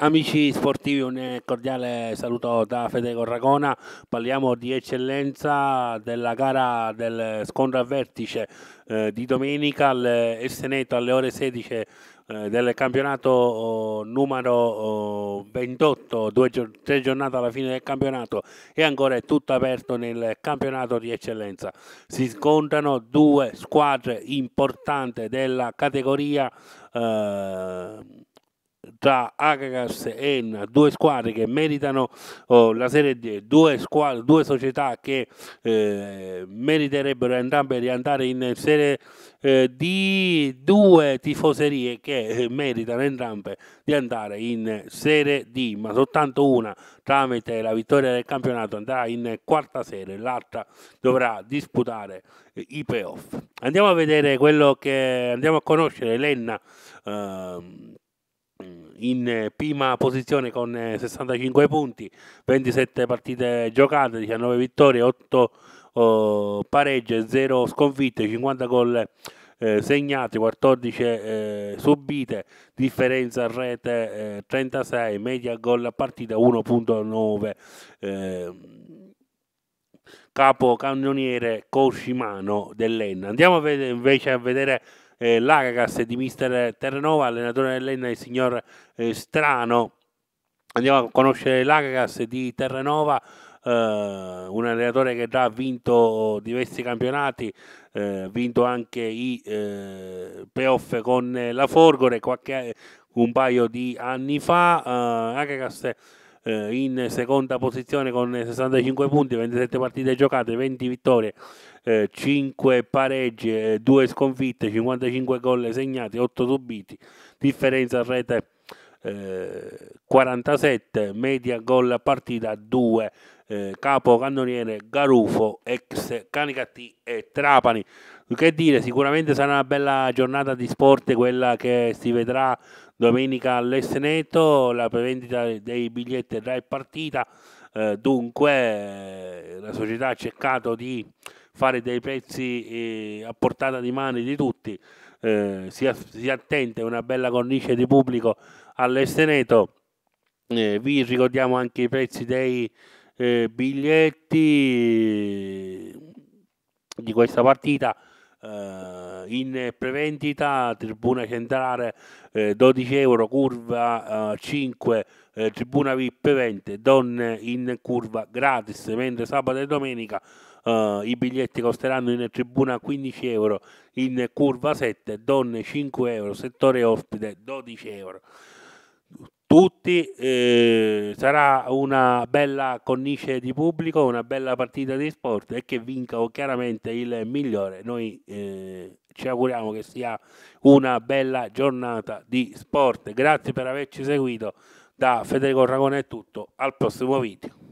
Amici sportivi, un cordiale saluto da Fede Corragona. Parliamo di eccellenza della gara del scontro a vertice eh, di domenica al eh, Seneto alle ore 16 eh, del campionato oh, numero oh, 28, due, tre giornate alla fine del campionato e ancora è tutto aperto nel campionato di eccellenza. Si scontrano due squadre importanti della categoria. Eh, tra Agagas e Enna, due squadre che meritano oh, la Serie D, due, squadre, due società che eh, meriterebbero entrambe di andare in Serie eh, D, due tifoserie che eh, meritano entrambe di andare in Serie D, ma soltanto una tramite la vittoria del campionato andrà in quarta serie, l'altra dovrà disputare i playoff. Andiamo a vedere quello che andiamo a conoscere l'Enna. Ehm, in prima posizione con 65 eh, punti, 27 partite giocate, 19 vittorie, 8 oh, pareggi, 0 sconfitte, 50 gol eh, segnati, 14 eh, subite, differenza rete eh, 36, media gol a partita 1.9. Eh, capo cannoniere Coscimano dell'Enna. Andiamo a vedere, invece a vedere eh, l'Aragas di mister Terranova, allenatore dell'Enna, il signor eh, Strano. Andiamo a conoscere l'Aragas di Terranova, eh, un allenatore che già ha vinto diversi campionati, ha eh, vinto anche i eh, playoff con la Forgore qualche, un paio di anni fa. Eh, Aragas eh, in seconda posizione con 65 punti, 27 partite giocate, 20 vittorie, eh, 5 pareggi, 2 eh, sconfitte, 55 gol segnati, 8 subiti, differenza rete 47, eh, media gol a partita 2, eh, capo cannoniere Garufo, ex Canicati e Trapani. Che dire, sicuramente sarà una bella giornata di sport quella che si vedrà domenica all'Esneto, la prevendita dei biglietti è già partita, eh, dunque eh, la società ha cercato di fare dei prezzi eh, a portata di mano di tutti, eh, si, si attenta una bella cornice di pubblico all'Esteneto, eh, vi ricordiamo anche i prezzi dei eh, biglietti di questa partita eh, in prevendita tribuna centrale eh, 12 euro, curva 5, eh, eh, tribuna VIP 20, donne in curva gratis, mentre sabato e domenica Uh, i biglietti costeranno in tribuna 15 euro, in curva 7 donne 5 euro, settore ospite 12 euro tutti, eh, sarà una bella connice di pubblico, una bella partita di sport e che vinca chiaramente il migliore. Noi eh, ci auguriamo che sia una bella giornata di sport. Grazie per averci seguito. Da Federico Ragone è tutto, al prossimo video.